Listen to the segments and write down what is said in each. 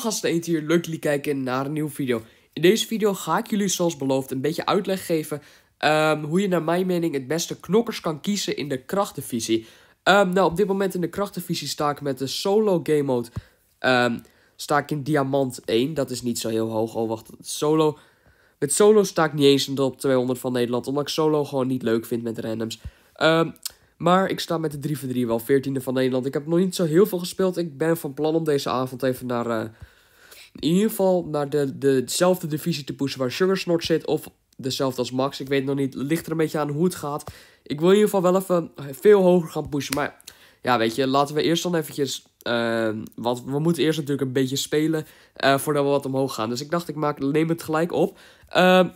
gasten eten hier, leuk jullie kijken naar een nieuwe video. In deze video ga ik jullie zoals beloofd een beetje uitleg geven ehm, hoe je naar mijn mening het beste knokkers kan kiezen in de krachtenvisie. Ehm, nou, op dit moment in de krachtenvisie sta ik met de solo game mode, ehm, sta ik in diamant 1, dat is niet zo heel hoog, oh wacht, solo. Met solo sta ik niet eens in de top 200 van Nederland, omdat ik solo gewoon niet leuk vind met randoms. Maar ik sta met de 3 voor 3 wel 14e van Nederland. Ik heb nog niet zo heel veel gespeeld. Ik ben van plan om deze avond even naar. Eh, in ieder geval naar de, dezelfde divisie te pushen waar Sugar Snort zit. Of dezelfde als Max. Ik weet nog niet. ligt er een beetje aan hoe het gaat. Ik wil in ieder geval wel even veel hoger gaan pushen. Maar ja, weet je, laten we eerst dan eventjes. Uh, eh, want we moeten eerst natuurlijk een beetje spelen. Eh, voordat we wat omhoog gaan. Dus ik dacht, ik maak, neem het gelijk op. Ehm,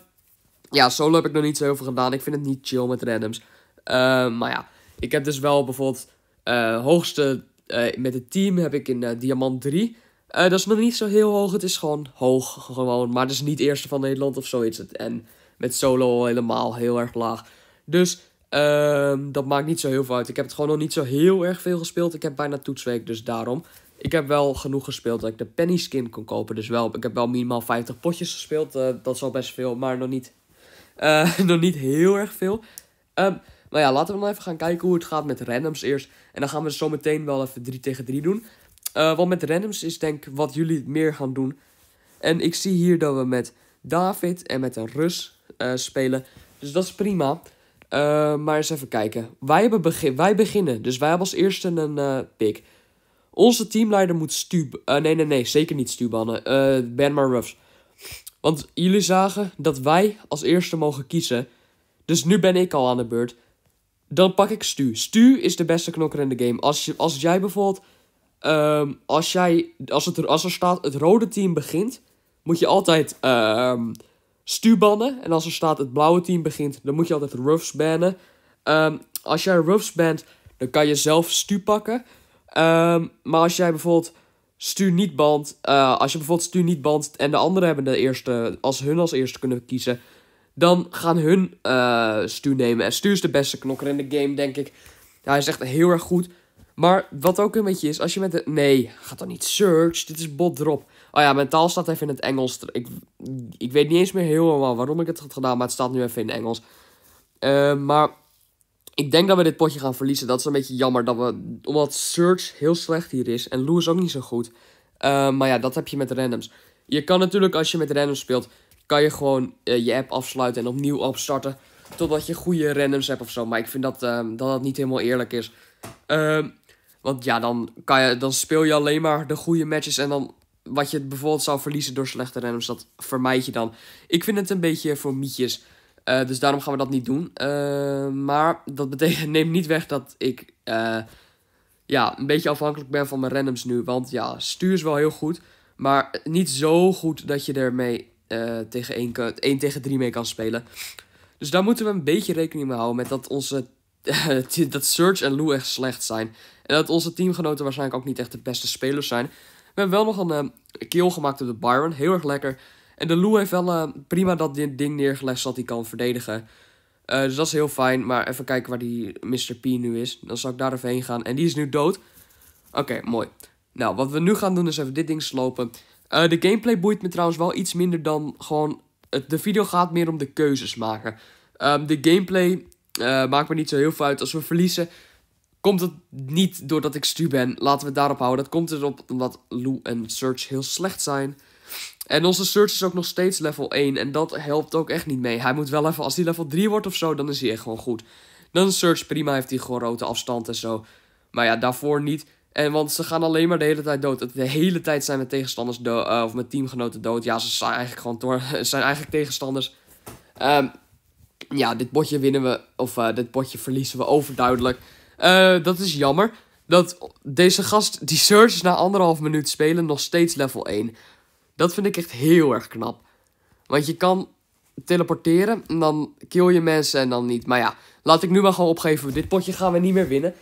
ja, solo heb ik nog niet zo heel veel gedaan. Ik vind het niet chill met randoms. Ehm, maar ja. Ik heb dus wel bijvoorbeeld uh, hoogste eh, met het team heb ik in eh, diamant 3. dat is nog niet zo heel hoog. Het is gewoon hoog, gewoon, maar het is dus niet eerste van Nederland of zoiets. En met solo helemaal heel erg laag. Dus ehm, dat maakt niet zo heel veel uit. Ik heb het gewoon nog niet zo heel erg veel gespeeld. Ik heb bijna toetsweek, dus daarom. Ik heb wel genoeg gespeeld dat ik de penny skin kon kopen. Dus wel, ik heb wel minimaal 50 potjes gespeeld. dat is al best veel, maar nog niet, nog niet heel erg veel. Um, nou ja, laten we dan even gaan kijken hoe het gaat met randoms eerst. En dan gaan we zo meteen wel even 3 tegen 3 doen. Uh, want met randoms is denk ik wat jullie meer gaan doen. En ik zie hier dat we met David en met een Rus eh, spelen. Dus dat is prima. Eh, maar eens even kijken. Wij, hebben begin wij beginnen. Dus wij hebben als eerste een pick. Onze teamleider moet Stub... nee, nee, nee. Zeker niet Stubannen. ben maar Ruffs. Want jullie zagen dat wij als eerste mogen kiezen. Dus nu ben ik al aan de beurt. Dan pak ik Stu. Stu is de beste knokker in de game. Als, je, als jij bijvoorbeeld. Ehm, als, jij, als, het, als er staat het rode team begint, moet je altijd ehm, Stu bannen. En als er staat het blauwe team begint, dan moet je altijd Ruffs bannen. Ehm, als jij Ruffs bent, dan kan je zelf Stu pakken. maar als jij bijvoorbeeld Stu niet bandt, eh, als je bijvoorbeeld Stu niet bandt en de anderen hebben de eerste, als hun als eerste kunnen kiezen, dan gaan hun uh, nemen. En Stu is de beste knokker in de game, denk ik. hij is echt heel erg goed. Maar wat ook een beetje is, als je met de... Nee, gaat dan niet search, dit is bot drop. Oh ja, mentaal staat even in het Engels. Ik, ik weet niet eens meer helemaal waarom ik het had gedaan, maar het staat nu even in het Engels. Ehm, maar ik denk dat we dit potje gaan verliezen. Dat is een beetje jammer, dat we, omdat search heel slecht hier is. En Lou is ook niet zo goed. Ehm, maar ja, dat heb je met randoms. Je kan natuurlijk als je met randoms speelt kan je gewoon eh, je app afsluiten en opnieuw opstarten. Totdat je goede randoms hebt of zo. Maar ik vind dat ehm, dat, dat, niet helemaal eerlijk is. Ehm, want ja, dan, kan je, dan speel je alleen maar de goede matches. En dan wat je bijvoorbeeld zou verliezen door slechte randoms, dat vermijd je dan. Ik vind het een beetje voor mietjes. Eh, dus daarom gaan we dat niet doen. Ehm, maar dat betekent, neemt niet weg dat ik eh, ja, een beetje afhankelijk ben van mijn randoms nu. Want ja, stuur is wel heel goed. Maar niet zo goed dat je ermee eh, tegen 1, tegen 3 mee kan spelen. Dus daar moeten we een beetje rekening mee houden met dat onze dat Surge en Lou echt slecht zijn. En dat onze teamgenoten waarschijnlijk ook niet echt de beste spelers zijn. We hebben wel nog een eh, kill gemaakt op de Byron. Heel erg lekker. En de Lou heeft wel eh, prima dat ding neergelegd zodat hij kan verdedigen. dus dat is heel fijn. Maar even kijken waar die Mr. P nu is. Dan zal ik daar even heen gaan. En die is nu dood. Oké, mooi. Nou, wat we nu gaan doen is even dit ding slopen. Eh, de gameplay boeit me trouwens wel iets minder dan gewoon... de video gaat meer om de keuzes maken. Ehm, de gameplay eh, maakt me niet zo heel veel uit. Als we verliezen, komt het niet doordat ik stu ben. Laten we het daarop houden. Dat komt erop omdat Lou en Search heel slecht zijn. En onze Search is ook nog steeds level 1. En dat helpt ook echt niet mee. Hij moet wel even, als hij level 3 wordt of zo, dan is hij echt gewoon goed. Dan is Search prima, heeft hij gewoon grote afstand en zo. Maar ja, daarvoor niet. En want ze gaan alleen maar de hele tijd dood. De hele tijd zijn mijn tegenstanders dood, eh, of mijn teamgenoten dood. Ja, ze zijn eigenlijk gewoon door, zijn eigenlijk tegenstanders. Ehm, ja, dit potje winnen we, of eh, dit potje verliezen we overduidelijk. Eh, dat is jammer. Dat deze gast, die Surge na anderhalf minuut spelen nog steeds level 1. Dat vind ik echt heel erg knap. Want je kan teleporteren en dan kill je mensen en dan niet. Maar ja, laat ik nu maar gewoon opgeven. Dit potje gaan we niet meer winnen.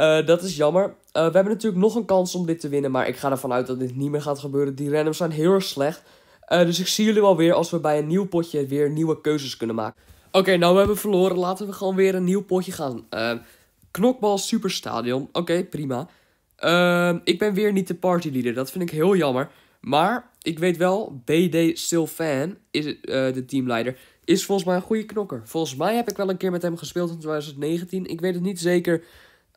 Eh, dat is jammer. Eh, we hebben natuurlijk nog een kans om dit te winnen. Maar ik ga ervan uit dat dit niet meer gaat gebeuren. Die randoms zijn heel erg slecht. Eh, dus ik zie jullie wel weer als we bij een nieuw potje weer nieuwe keuzes kunnen maken. Oké, nou we hebben verloren. Laten we gewoon weer een nieuw potje gaan. knokbal Superstadion. Oké, prima. ik ben weer niet de partyleader. Dat vind ik heel jammer. Maar ik weet wel, BD Sylvain, is, de teamleider, is volgens mij een goede knokker. Volgens mij heb ik wel een keer met hem gespeeld in 2019. Ik weet het niet zeker.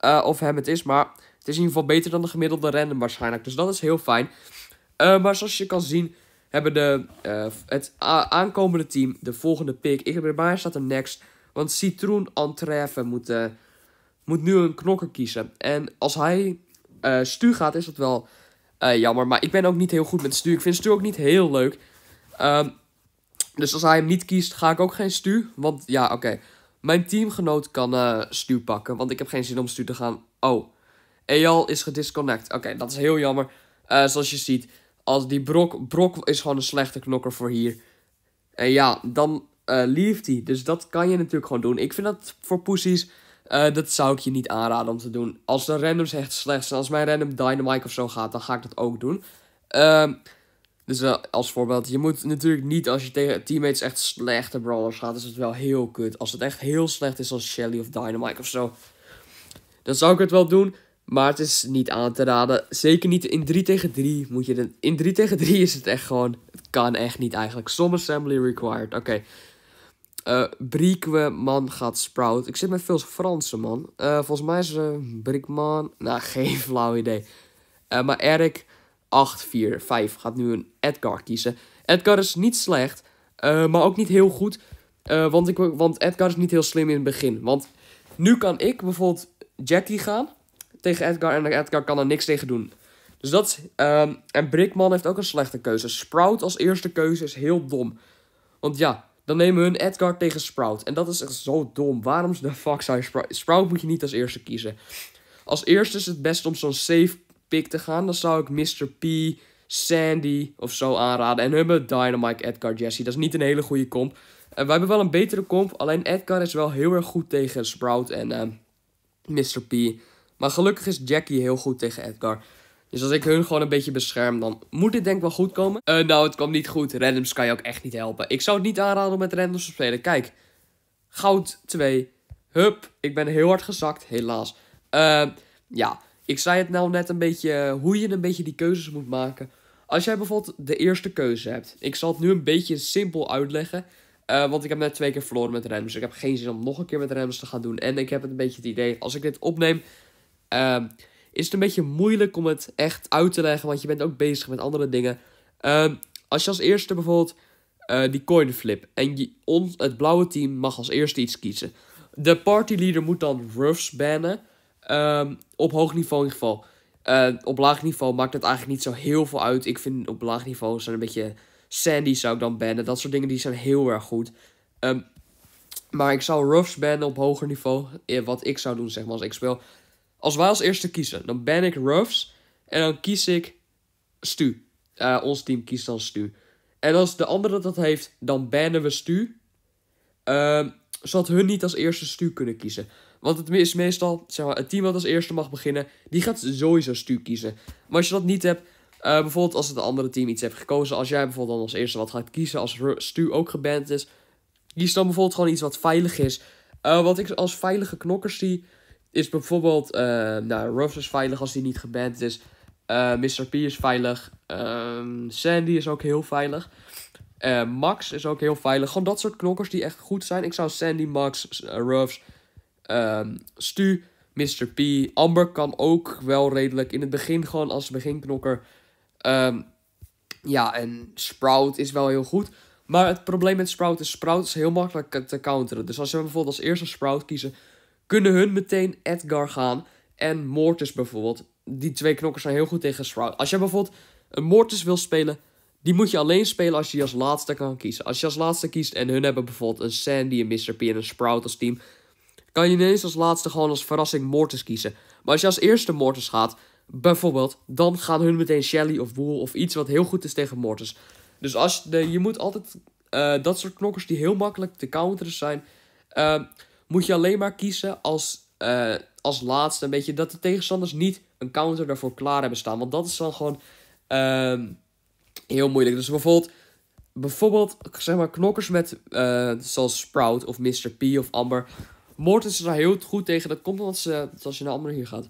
Eh, of hem het is. Maar het is in ieder geval beter dan de gemiddelde random waarschijnlijk. Dus dat is heel fijn. Eh, maar zoals je kan zien hebben de, eh, het aankomende team de volgende pick. Ik heb erbij staat een next. Want Citroen Antreve moet, moet nu een knokker kiezen. En als hij Stu gaat is dat wel jammer. Maar ik ben ook niet heel goed met Stu. Ik vind Stu ook niet heel leuk. Ehm, dus als hij hem niet kiest, ga ik ook geen Stu. Want ja, oké. Mijn teamgenoot kan uh, pakken, want ik heb geen zin om Stu te gaan. Oh, Eyal is gedisconnect. Oké, dat is heel jammer. Eh, zoals je ziet, als die Brok, Brok is gewoon een slechte knokker voor hier. En ja, dan uh, eh, die. Dus dat kan je natuurlijk gewoon doen. Ik vind dat voor poesies, dat zou ik je niet aanraden om te doen. Als de randoms echt slecht zijn, als mijn random Dynamite of zo gaat, dan ga ik dat ook doen. Ehm... Dus als voorbeeld, je moet natuurlijk niet als je tegen teammates echt slechte brawlers gaat, is het wel heel kut. Als het echt heel slecht is als Shelly of Dynamite of zo, dan zou ik het wel doen. Maar het is niet aan te raden. Zeker niet in 3 tegen 3 moet je... dan In 3 tegen 3 is het echt gewoon... Het kan echt niet eigenlijk. Some assembly required. Oké. Okay. Uh, eh, Briekman gaat Sprout. Ik zit met veel Fransen, man. Eh, volgens mij is uh, Briekman... Nou, geen flauw idee. Eh, maar Eric 8, 4, 5 gaat nu een Edgar kiezen. Edgar is niet slecht, eh, maar ook niet heel goed. Eh, want, ik, want Edgar is niet heel slim in het begin. Want nu kan ik bijvoorbeeld Jackie gaan tegen Edgar. En Edgar kan er niks tegen doen. Dus dat ehm, en Brickman heeft ook een slechte keuze. Sprout als eerste keuze is heel dom. Want ja, dan nemen hun Edgar tegen Sprout. En dat is echt zo dom. Waarom de fuck zou je Sprout... Sprout moet je niet als eerste kiezen. Als eerste is het best om zo'n safe te gaan, dan zou ik Mr. P, Sandy of zo aanraden. En hebben Dynamite, Edgar, Jesse. Dat is niet een hele goede comp. En eh, wij hebben wel een betere comp. Alleen Edgar is wel heel erg goed tegen Sprout en eh, Mr. P. Maar gelukkig is Jackie heel goed tegen Edgar. Dus als ik hun gewoon een beetje bescherm, dan moet dit denk ik wel goed komen. Eh, nou, het kwam niet goed. Randoms kan je ook echt niet helpen. Ik zou het niet aanraden om met randoms te spelen. Kijk, goud 2. Hup, ik ben heel hard gezakt, helaas. ja, ik zei het nou net een beetje eh, hoe je een beetje die keuzes moet maken. Als jij bijvoorbeeld de eerste keuze hebt. Ik zal het nu een beetje simpel uitleggen. Eh, want ik heb net twee keer verloren met rems. Ik heb geen zin om nog een keer met rems te gaan doen. En ik heb het een beetje het idee, als ik dit opneem, ehm, is het een beetje moeilijk om het echt uit te leggen. Want je bent ook bezig met andere dingen. Ehm, als je als eerste bijvoorbeeld eh, die coin flip. En je, het blauwe team mag als eerste iets kiezen. De party leader moet dan Ruffs bannen. Ehm, op hoog niveau in ieder geval. Eh, op laag niveau maakt het eigenlijk niet zo heel veel uit. Ik vind op laag niveau zijn een beetje Sandy zou ik dan bannen. Dat soort dingen die zijn heel erg goed. Ehm, maar ik zou Ruffs bannen op hoger niveau. Wat ik zou doen zeg maar als ik speel. Als wij als eerste kiezen, dan ban ik Ruffs. En dan kies ik Stu. Eh, ons team kiest dan Stu. En als de andere dat heeft, dan bannen we Stu. Uh, zodat hun niet als eerste Stu kunnen kiezen. Want het is meestal, zeg maar, het team dat als eerste mag beginnen, die gaat sowieso stu kiezen. Maar als je dat niet hebt, eh, bijvoorbeeld als het andere team iets heeft gekozen, als jij bijvoorbeeld dan als eerste wat gaat kiezen, als Stu ook geband is, kies dan bijvoorbeeld gewoon iets wat veilig is. Eh, wat ik als veilige knokkers zie, is bijvoorbeeld, uh, nou, Ruffs is veilig als die niet geband is, Mr. P is veilig, ehm, Sandy is ook heel veilig. Max is ook heel veilig. Gewoon dat soort knokkers die echt goed zijn. Ik zou Sandy, Max, Ruffs, Ehm, Stu, Mr. P. Amber kan ook wel redelijk in het begin gewoon als beginknokker. Ehm, ja, en Sprout is wel heel goed. Maar het probleem met Sprout is, Sprout is heel makkelijk te counteren. Dus als ze bijvoorbeeld als eerste Sprout kiezen, kunnen hun meteen Edgar gaan. En Mortis bijvoorbeeld. Die twee knokkers zijn heel goed tegen Sprout. Als je bijvoorbeeld een Mortis wil spelen, die moet je alleen spelen als je die als laatste kan kiezen. Als je als laatste kiest en hun hebben bijvoorbeeld een Sandy, een Mr. P en een Sprout als team, kan je ineens als laatste gewoon als verrassing Mortis kiezen. Maar als je als eerste Mortis gaat, bijvoorbeeld, dan gaan hun meteen Shelly of Wool of iets wat heel goed is tegen Mortis. Dus als je, je moet altijd eh, dat soort knokkers die heel makkelijk te counteren zijn, eh, moet je alleen maar kiezen als, eh, als laatste. Een beetje dat de tegenstanders niet een counter daarvoor klaar hebben staan. Want dat is dan gewoon ehm, heel moeilijk. Dus bijvoorbeeld, bijvoorbeeld zeg maar knokkers met, zoals Sprout of Mr. P of Amber Mortis is daar heel goed tegen. Dat komt omdat ze, zoals je naar nou andere hier gaat,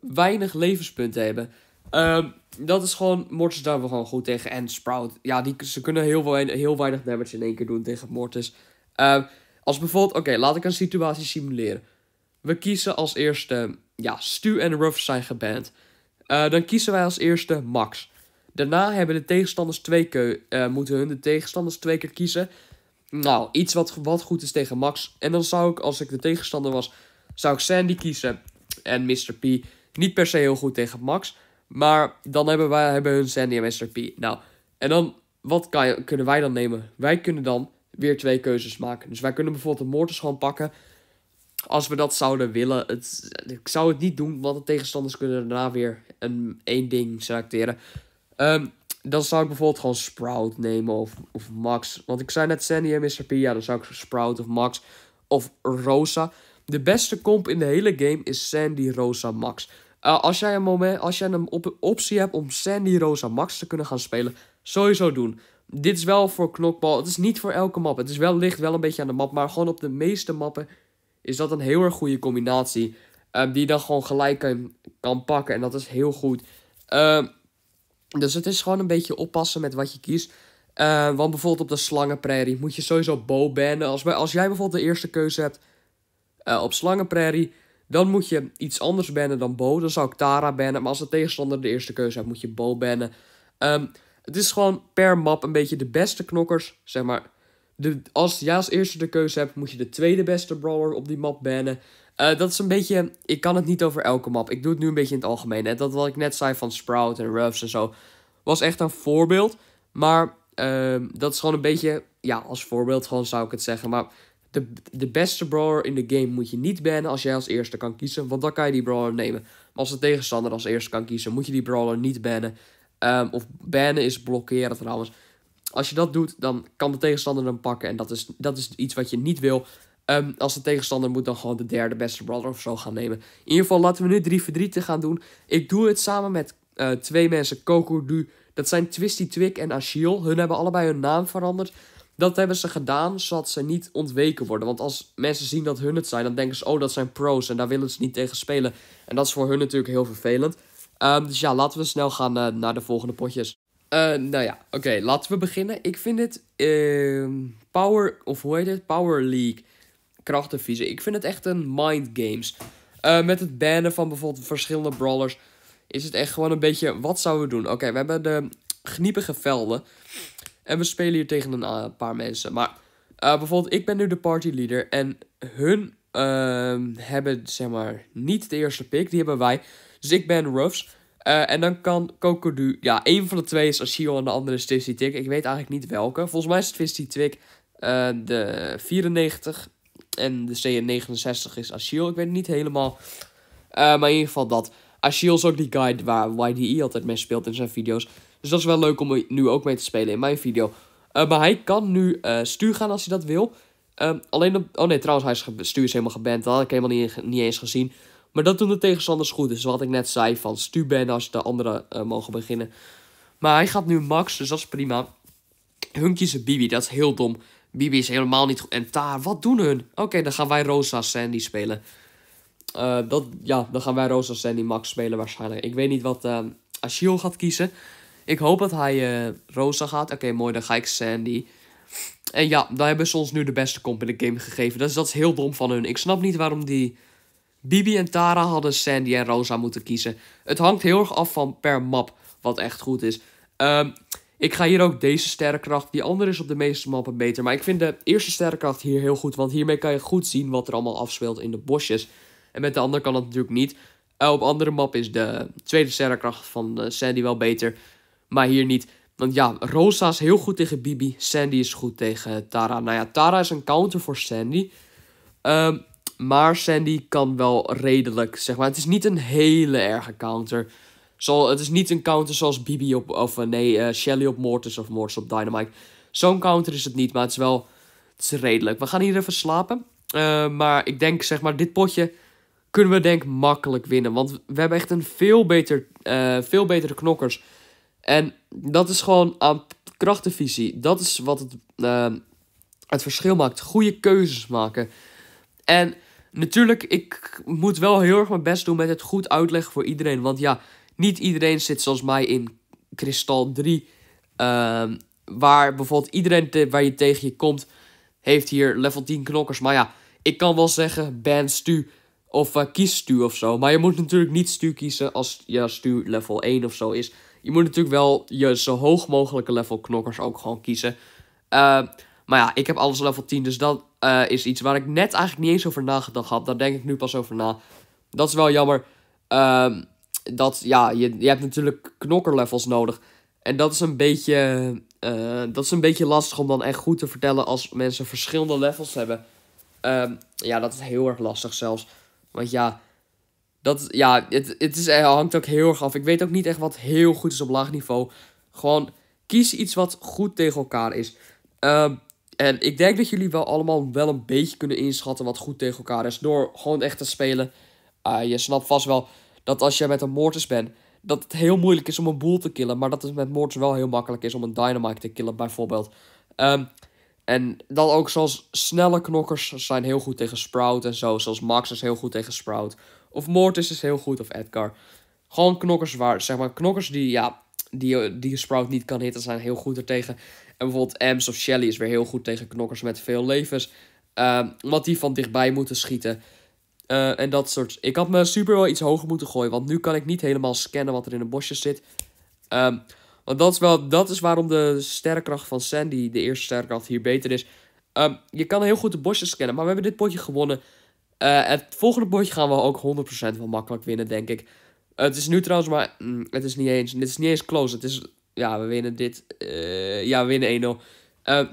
weinig levenspunten hebben. Um, dat is gewoon, Mortis daar wel gewoon goed tegen. En Sprout, ja, die, ze kunnen heel, weinig, heel weinig damage in één keer doen tegen Mortis. Ehm, als bijvoorbeeld, oké, laat ik een situatie simuleren. We kiezen als eerste, ja, Stu en Ruff zijn geband. Eh, dan kiezen wij als eerste Max. Daarna hebben de tegenstanders twee keer, eh, moeten hun de tegenstanders twee keer kiezen. Nou, iets wat, wat goed is tegen Max. En dan zou ik, als ik de tegenstander was, zou ik Sandy kiezen. En Mr. P. Niet per se heel goed tegen Max. Maar dan hebben wij hebben hun Sandy en Mr. P. Nou, en dan, wat kan, kunnen wij dan nemen? Wij kunnen dan weer twee keuzes maken. Dus wij kunnen bijvoorbeeld een Mortis gewoon pakken. Als we dat zouden willen. Het, ik zou het niet doen, want de tegenstanders kunnen daarna weer een, één ding selecteren. Um, dan zou ik bijvoorbeeld gewoon Sprout nemen of, of Max. Want ik zei net Sandy en Mr. P. Ja, dan zou ik Sprout of Max of Rosa. De beste comp in de hele game is Sandy, Rosa, Max. Eh, als jij een, moment, als jij een op optie hebt om Sandy, Rosa, Max te kunnen gaan spelen, sowieso doen. Dit is wel voor knokbal. Het is niet voor elke map. Het is wel, ligt wel een beetje aan de map. Maar gewoon op de meeste mappen is dat een heel erg goede combinatie. Eh, die je dan gewoon gelijk kan, kan pakken. En dat is heel goed. Uh, dus het is gewoon een beetje oppassen met wat je kiest. Eh, want bijvoorbeeld op de slangenprairie moet je sowieso bow bannen. Als, als jij bijvoorbeeld de eerste keuze hebt eh, op slangenprairie, dan moet je iets anders bannen dan bow Dan zou ik Tara bannen. Maar als de tegenstander de eerste keuze hebt, moet je bow bannen. Ehm, het is gewoon per map een beetje de beste knokkers. Zeg maar, de, als jij als eerste de keuze hebt, moet je de tweede beste brawler op die map bannen. Eh, dat is een beetje. Ik kan het niet over elke map. Ik doe het nu een beetje in het algemeen. Hè. Dat wat ik net zei van Sprout en Ruffs en zo. Was echt een voorbeeld. Maar ehm, dat is gewoon een beetje. Ja, als voorbeeld gewoon zou ik het zeggen. Maar de, de beste brawler in de game moet je niet bannen als jij als eerste kan kiezen. Want dan kan je die brawler nemen. Maar als de tegenstander als eerste kan kiezen, moet je die brawler niet bannen. Ehm, of bannen is blokkeren trouwens. Als je dat doet, dan kan de tegenstander hem pakken. En dat is, dat is iets wat je niet wil. Ehm, als de tegenstander moet dan gewoon de derde beste brother of zo gaan nemen. In ieder geval laten we nu 3 voor 3 te gaan doen. Ik doe het samen met eh, twee mensen, Coco Du. Dat zijn Twisty Twig en Achille. Hun hebben allebei hun naam veranderd. Dat hebben ze gedaan zodat ze niet ontweken worden. Want als mensen zien dat hun het zijn, dan denken ze: oh, dat zijn pro's en daar willen ze niet tegen spelen. En dat is voor hun natuurlijk heel vervelend. Ehm, dus ja, laten we snel gaan eh, naar de volgende potjes. Eh, nou ja, oké, laten we beginnen. Ik vind het ehm, Power, of hoe heet het? Power League krachten Ik vind het echt een mind games. Eh, met het bannen van bijvoorbeeld verschillende brawlers. Is het echt gewoon een beetje. Wat zouden we doen? Oké, we hebben de gniepige velden. En we spelen hier tegen een eh, paar mensen. Maar eh, bijvoorbeeld, ik ben nu de party leader En hun ehm, hebben zeg maar niet de eerste pick. Die hebben wij. Dus ik ben Ruffs. en dan kan Kokodu. Ja, één van de twee is Ashio en de andere is Twisty Tick. Ik weet eigenlijk niet welke. Volgens mij is Twisty Tick de 94 en de CN69 is Ashiel. Ik weet het niet helemaal. Eh, maar in ieder geval dat. Ashiel is ook die guide waar YDE altijd mee speelt in zijn video's. Dus dat is wel leuk om nu ook mee te spelen in mijn video. Eh, maar hij kan nu eh, stuur gaan als hij dat wil. Ehm, alleen op, Oh nee, trouwens, hij is stuur helemaal geband. Dat had ik helemaal niet, niet eens gezien. Maar dat doen de tegenstanders goed. Dus wat ik net zei, van stuur ben als de anderen mogen beginnen. Maar hij gaat nu max, dus dat is prima. Hunkje is een Bibi, dat is heel dom. Bibi is helemaal niet goed. En Tara. wat doen hun? Oké, dan gaan wij Rosa Sandy spelen. Uh, dat, ja, dan gaan wij Rosa Sandy Max spelen waarschijnlijk. Ik weet niet wat uh, Ashiel gaat kiezen. Ik hoop dat hij eh, Rosa gaat. Oké, mooi, dan ga ik Sandy. En ja, daar hebben ze ons nu de beste comp in de game gegeven. Dus dat is heel dom van hun. Ik snap niet waarom die... Bibi en Tara hadden Sandy en Rosa moeten kiezen. Het hangt heel erg af van per map, wat echt goed is. Ehm ik ga hier ook deze sterrenkracht. Die andere is op de meeste mappen beter. Maar ik vind de eerste sterrenkracht hier heel goed. Want hiermee kan je goed zien wat er allemaal afspeelt in de bosjes. En met de andere kan dat natuurlijk niet. Uh, op andere map is de tweede sterrenkracht van eh, Sandy wel beter. Maar hier niet. Want ja, Rosa is heel goed tegen Bibi. Sandy is goed tegen eh, Tara. Nou ja, Tara is een counter voor Sandy. Ehm, maar Sandy kan wel redelijk, zeg maar. Het is niet een hele erge counter. Zo, het is niet een counter zoals Bibi op, of eh, nee, eh, Shelly op Mortis of Mortis op Dynamite. Zo'n counter is het niet, maar het is wel het is redelijk. We gaan hier even slapen. Eh, maar ik denk, zeg maar, dit potje kunnen we denk makkelijk winnen. Want we hebben echt een veel, beter, veel betere knokkers. En dat is gewoon aan krachtenvisie. Dat is wat het, het verschil maakt. Goede keuzes maken. En natuurlijk, ik moet wel heel erg mijn best doen met het goed uitleggen voor iedereen. Want ja, niet iedereen zit zoals mij in kristal 3. Ehm, waar bijvoorbeeld iedereen te, waar je tegen je komt, heeft hier level 10 knokkers. Maar ja, ik kan wel zeggen band stu of eh, kies stu of zo. Maar je moet natuurlijk niet stu kiezen als je ja, stu level 1 of zo is. Je moet natuurlijk wel je zo hoog mogelijke level knokkers ook gewoon kiezen. Ehm, maar ja, ik heb alles level 10, dus dat eh, is iets waar ik net eigenlijk niet eens over nagedacht had. Daar denk ik nu pas over na. Dat is wel jammer. Ehm dat, ja, je, je hebt natuurlijk knokkerlevels nodig. En dat is een beetje, eh, dat is een beetje lastig om dan echt goed te vertellen als mensen verschillende levels hebben. Ehm, ja, dat is heel erg lastig zelfs. Want ja, dat, ja het, het is, eh, hangt ook heel erg af. Ik weet ook niet echt wat heel goed is op laag niveau. Gewoon kies iets wat goed tegen elkaar is. Ehm, en ik denk dat jullie wel allemaal wel een beetje kunnen inschatten wat goed tegen elkaar is. Door gewoon echt te spelen. Ah, je snapt vast wel dat als je met een Mortis bent, dat het heel moeilijk is om een boel te killen. Maar dat het met Mortis wel heel makkelijk is om een Dynamite te killen, bijvoorbeeld. Ehm, en dan ook zoals snelle knokkers zijn heel goed tegen Sprout en zo. Zoals Max is heel goed tegen Sprout. Of Mortis is heel goed, of Edgar. Gewoon knokkers waar, zeg maar, knokkers die, ja, die, die Sprout niet kan hitten, zijn heel goed ertegen. En bijvoorbeeld Ems of Shelly is weer heel goed tegen knokkers met veel levens. Um, ehm, omdat die van dichtbij moeten schieten. Eh, en dat soort... Ik had me super wel iets hoger moeten gooien. Want nu kan ik niet helemaal scannen wat er in de bosje zit. Ehm, want dat is, wel, dat is waarom de sterrenkracht van Sandy, de eerste sterrenkracht, hier beter is. Ehm, je kan heel goed de bosjes scannen. Maar we hebben dit potje gewonnen. Eh, het volgende potje gaan we ook 100% wel makkelijk winnen, denk ik. het is nu trouwens maar... Mm, het is niet eens... Het is niet eens close. Het is... Ja, we winnen dit. Eh, ja, we winnen 1-0. Ehm,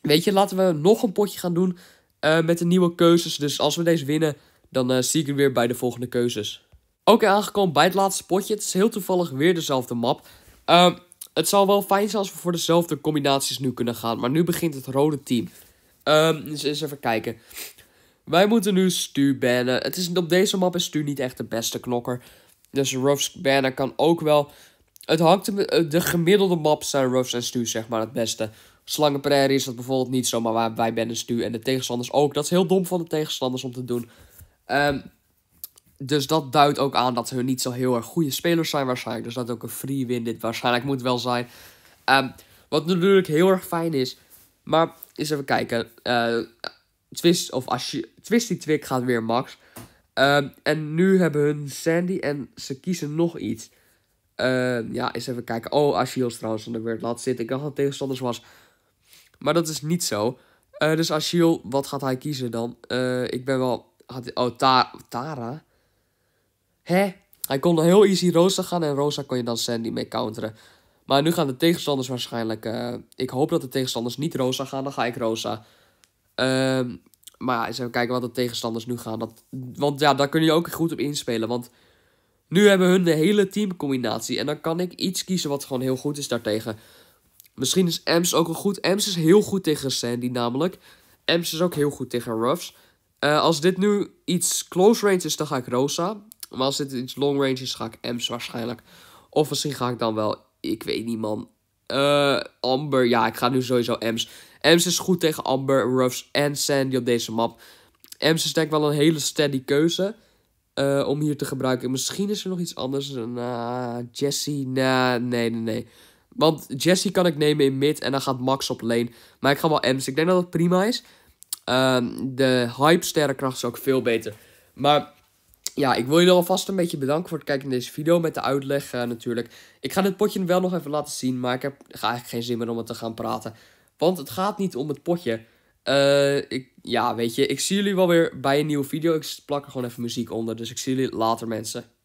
weet je, laten we nog een potje gaan doen met de nieuwe keuzes. Dus als we deze winnen... Dan eh, zie ik hem weer bij de volgende keuzes. Oké, aangekomen bij het laatste potje. Het is heel toevallig weer dezelfde map. Ehm, het zal wel fijn zijn als we voor dezelfde combinaties nu kunnen gaan. Maar nu begint het rode team. Um, dus eens even kijken. Wij moeten nu Stu bannen. Het is, op deze map is Stu niet echt de beste knokker. Dus Ruffs bannen kan ook wel. Het hangt de, eh, gemiddelde map zijn Ruffs en Stu zeg maar het beste. Slangenprairie is dat bijvoorbeeld niet zo. Maar wij bannen Stu en de tegenstanders ook. Dat is heel dom van de tegenstanders om te doen. Ehm, dus dat duidt ook aan dat ze niet zo heel erg goede spelers zijn waarschijnlijk. Dus dat ook een free win dit waarschijnlijk moet wel zijn. Ehm, wat natuurlijk heel erg fijn is. Maar eens even kijken. Uh, Twist, of twist Twisty twee gaat weer max. Ehm, en nu hebben hun Sandy en ze kiezen nog iets. ja, eens even kijken. Oh, Ashiel trouwens aan de beurt laat zitten. Ik dacht dat het tegenstanders was. Maar dat is niet zo. Eh, dus Ashiel, wat gaat hij kiezen dan? Eh, ik ben wel had, oh, Tara. Hè? Hij kon heel easy Rosa gaan en Rosa kon je dan Sandy mee counteren. Maar nu gaan de tegenstanders waarschijnlijk... Eh, ik hoop dat de tegenstanders niet Rosa gaan, dan ga ik Rosa. Ehm, maar ja, eens even kijken wat de tegenstanders nu gaan. Dat, want ja, daar kun je ook goed op inspelen. Want nu hebben hun de hele teamcombinatie. En dan kan ik iets kiezen wat gewoon heel goed is daartegen. Misschien is Ems ook wel goed. Ems is heel goed tegen Sandy namelijk. Ems is ook heel goed tegen Ruffs. Eh, als dit nu iets close range is, dan ga ik Rosa. Maar als dit iets long range is, ga ik Ems waarschijnlijk. Of misschien ga ik dan wel, ik weet niet man. Uh, Amber, ja, ik ga nu sowieso Ems. Ems is goed tegen Amber, Ruffs en Sandy op deze map. Ems is denk ik wel een hele steady keuze eh, om hier te gebruiken. Misschien is er nog iets anders. na Jessie, nah, nee, nee, nee. Want Jessie kan ik nemen in mid en dan gaat Max op lane. Maar ik ga wel Ems. Ik denk dat dat prima is. Ehm, de hype-sterrenkracht is ook veel beter. Maar ja, ik wil jullie alvast een beetje bedanken voor het kijken naar deze video met de uitleg eh, natuurlijk. Ik ga dit potje wel nog even laten zien, maar ik heb eigenlijk geen zin meer om het te gaan praten. Want het gaat niet om het potje. Eh, ik, ja, weet je, ik zie jullie wel weer bij een nieuwe video. Ik plak er gewoon even muziek onder, dus ik zie jullie later mensen.